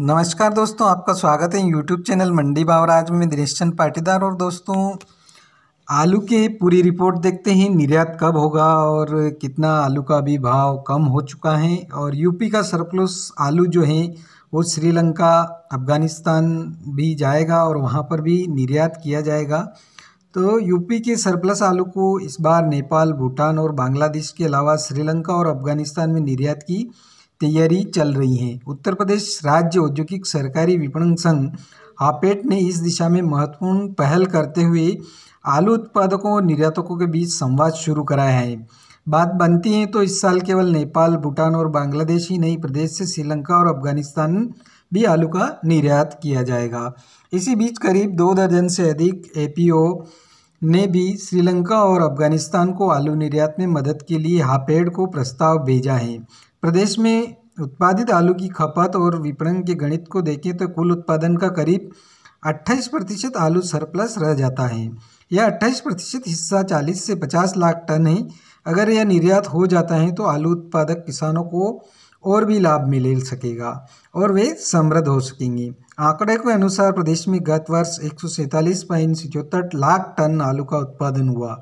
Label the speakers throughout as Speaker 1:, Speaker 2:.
Speaker 1: नमस्कार दोस्तों आपका स्वागत है यूट्यूब चैनल मंडी बावराज में दिनेश चंद पाटीदार और दोस्तों आलू की पूरी रिपोर्ट देखते हैं निर्यात कब होगा और कितना आलू का भी भाव कम हो चुका है और यूपी का सरप्लस आलू जो है वो श्रीलंका अफगानिस्तान भी जाएगा और वहाँ पर भी निर्यात किया जाएगा तो यूपी के सरप्लस आलू को इस बार नेपाल भूटान और बांग्लादेश के अलावा श्रीलंका और अफगानिस्तान में निर्यात की तैयारी चल रही है उत्तर प्रदेश राज्य औद्योगिक सरकारी विपणन संघ हापेट ने इस दिशा में महत्वपूर्ण पहल करते हुए आलू उत्पादकों और निर्यातकों के बीच संवाद शुरू कराया है बात बनती है तो इस साल केवल नेपाल भूटान और बांग्लादेश ही नहीं प्रदेश से श्रीलंका और अफगानिस्तान भी आलू का निर्यात किया जाएगा इसी बीच करीब दो दर्जन से अधिक ए ने भी श्रीलंका और अफगानिस्तान को आलू निर्यात में मदद के लिए हापेड को प्रस्ताव भेजा है प्रदेश में उत्पादित आलू की खपत और विपणन के गणित को देखें तो कुल उत्पादन का करीब 28 प्रतिशत आलू सरप्लस रह जाता है यह 28 प्रतिशत हिस्सा 40 से 50 लाख टन है अगर यह निर्यात हो जाता है तो आलू उत्पादक किसानों को और भी लाभ मिल सकेगा और वे समृद्ध हो सकेंगे आंकड़े के अनुसार प्रदेश में गत वर्ष एक लाख टन आलू का उत्पादन हुआ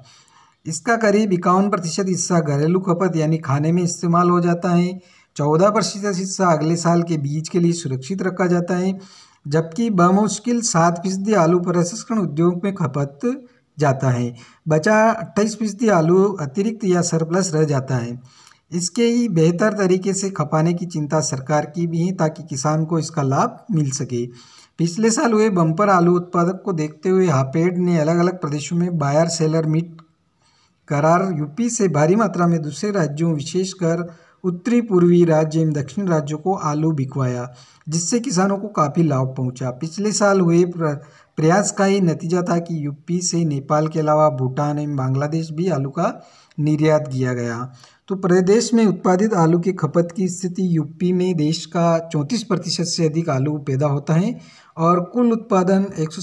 Speaker 1: इसका करीब इक्यावन प्रतिशत हिस्सा घरेलू खपत यानी खाने में इस्तेमाल हो जाता है चौदह प्रतिशत हिस्सा अगले साल के बीज के लिए सुरक्षित रखा जाता है जबकि बमुश्किल सात फीसदी आलू प्रसंस्करण उद्योग में खपत जाता है बचा अट्ठाईस फीसदी आलू अतिरिक्त या सरप्लस रह जाता है इसके ही बेहतर तरीके से खपाने की चिंता सरकार की भी है ताकि किसान को इसका लाभ मिल सके पिछले साल हुए बम्पर आलू उत्पादक को देखते हुए हापेड ने अलग अलग प्रदेशों में बायर सेलर मीट करार यूपी से भारी मात्रा में दूसरे राज्यों विशेषकर उत्तरी पूर्वी राज्य एवं दक्षिण राज्यों को आलू बिकवाया जिससे किसानों को काफ़ी लाभ पहुंचा पिछले साल हुए प्रयास का ये नतीजा था कि यूपी से नेपाल के अलावा भूटान एवं बांग्लादेश भी आलू का निर्यात किया गया तो प्रदेश में उत्पादित आलू की खपत की स्थिति यूपी में देश का चौंतीस प्रतिशत से अधिक आलू पैदा होता है और कुल उत्पादन एक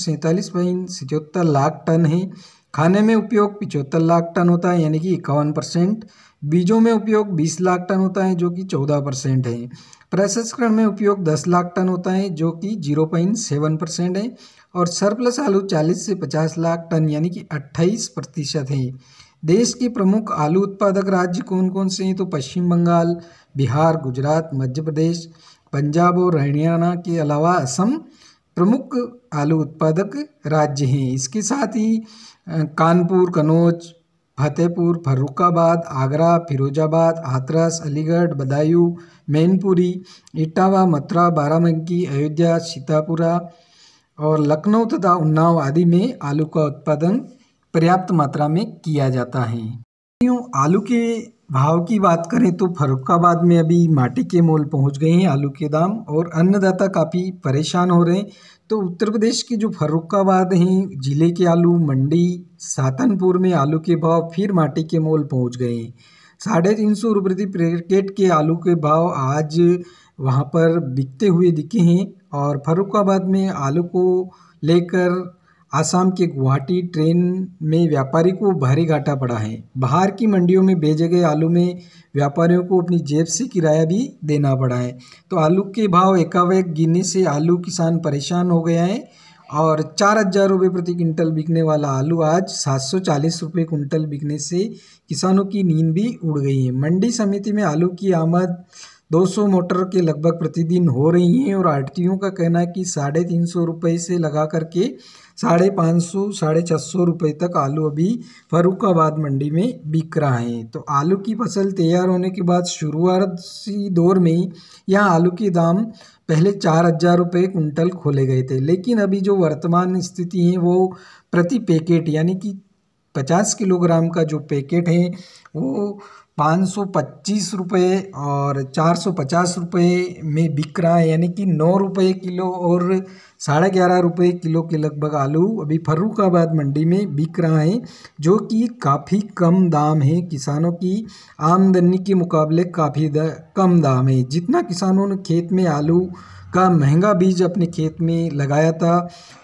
Speaker 1: लाख टन है खाने में उपयोग पिचहत्तर लाख टन होता है यानी कि इक्यावन परसेंट बीजों में उपयोग 20 लाख टन होता है जो कि 14 परसेंट है प्रसंस्करण में उपयोग 10 लाख टन होता है जो कि 0.7 परसेंट है और सरप्लस आलू 40 से 50 लाख टन यानी कि 28 प्रतिशत है देश के प्रमुख आलू उत्पादक राज्य कौन कौन से हैं तो पश्चिम बंगाल बिहार गुजरात मध्य प्रदेश पंजाब और हरियाणा के अलावा असम प्रमुख आलू उत्पादक राज्य हैं इसके साथ ही कानपुर कनौज फतेहपुर फर्रुखाबाद आगरा फिरोजाबाद हाथरस अलीगढ़ बदायूं मैनपुरी इटावा मथुरा बाराबंकी अयोध्या सीतापुरा और लखनऊ तथा उन्नाव आदि में आलू का उत्पादन पर्याप्त मात्रा में किया जाता है आलू के भाव की बात करें तो फरुखाबाद में अभी माटी के मोल पहुंच गए हैं आलू के दाम और अन्नदाता काफ़ी परेशान हो रहे हैं तो उत्तर प्रदेश के जो फरुखाबाद हैं ज़िले के आलू मंडी सातनपुर में आलू के भाव फिर माटी के मोल पहुंच गए हैं साढ़े तीन सौ रुपये प्रति पैकेट के आलू के भाव आज वहाँ पर बिकते हुए दिखे हैं और फरुखाबाद में आलू को लेकर आसाम के गुवाहाटी ट्रेन में व्यापारी को भारी घाटा पड़ा है बाहर की मंडियों में भेजे गए आलू में व्यापारियों को अपनी जेब से किराया भी देना पड़ा है तो आलू के भाव एकावेक गिरने से आलू किसान परेशान हो गया है और चार हजार रुपये प्रति क्विंटल बिकने वाला आलू आज सात सौ चालीस रुपये कुंटल बिकने से किसानों की नींद भी उड़ गई है मंडी समिति में आलू की आमद 200 मोटर के लगभग प्रतिदिन हो रही हैं और आड़तियों का कहना है कि साढ़े तीन सौ रुपये से लगा करके साढ़े पाँच सौ साढ़े छः सौ रुपये तक आलू अभी फरुखाबाद मंडी में बिक रहा है तो आलू की फसल तैयार होने के बाद सी दौर में यहाँ आलू के दाम पहले चार हज़ार रुपये कुंटल खोले गए थे लेकिन अभी जो वर्तमान स्थिति है वो प्रति पैकेट यानी कि पचास किलोग्राम का जो पैकेट है वो पाँच सौ पच्चीस रुपये और चार सौ पचास रुपये में बिक रहा है यानी कि नौ रुपये किलो और साढ़े ग्यारह रुपये किलो के लगभग आलू अभी फर्रुखाबाद मंडी में बिक रहा है जो कि काफ़ी कम दाम है किसानों की आमदनी के मुकाबले काफ़ी दा, कम दाम है जितना किसानों ने खेत में आलू का महंगा बीज अपने खेत में लगाया था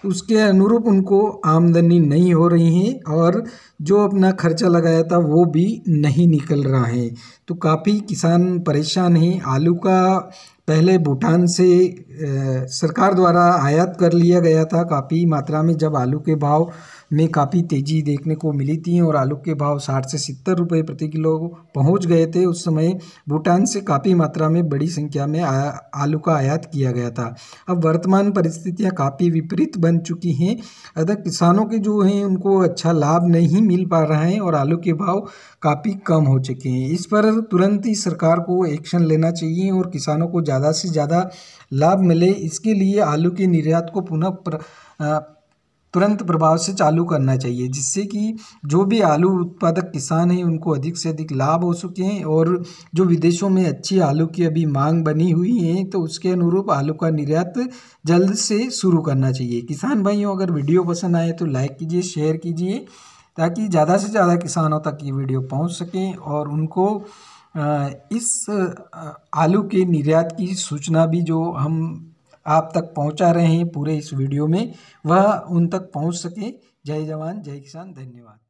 Speaker 1: उसके अनुरूप उनको आमदनी नहीं हो रही है और जो अपना खर्चा लगाया था वो भी नहीं निकल रहा है तो काफ़ी किसान परेशान हैं आलू का पहले भूटान से सरकार द्वारा आयात कर लिया गया था काफ़ी मात्रा में जब आलू के भाव में काफ़ी तेज़ी देखने को मिली थी और आलू के भाव साठ से सत्तर रुपये प्रति किलो पहुंच गए थे उस समय भूटान से काफ़ी मात्रा में बड़ी संख्या में आलू का आयात किया गया था अब वर्तमान परिस्थितियां काफ़ी विपरीत बन चुकी हैं अतः किसानों के जो हैं उनको अच्छा लाभ नहीं मिल पा रहा है और आलू के भाव काफ़ी कम हो चुके हैं इस पर तुरंत ही सरकार को एक्शन लेना चाहिए और किसानों को ज़्यादा से ज़्यादा लाभ मिले इसके लिए आलू के निर्यात को पुनः प्र, तुरंत प्रभाव से चालू करना चाहिए जिससे कि जो भी आलू उत्पादक किसान हैं उनको अधिक से अधिक लाभ हो सके और जो विदेशों में अच्छी आलू की अभी मांग बनी हुई है तो उसके अनुरूप आलू का निर्यात जल्द से शुरू करना चाहिए किसान भाइयों अगर वीडियो पसंद आए तो लाइक कीजिए शेयर कीजिए ताकि ज़्यादा से ज़्यादा किसानों तक ये वीडियो पहुँच सकें और उनको इस आलू के निर्यात की सूचना भी जो हम आप तक पहुंचा रहे हैं पूरे इस वीडियो में वह उन तक पहुंच सके जय जवान जय किसान धन्यवाद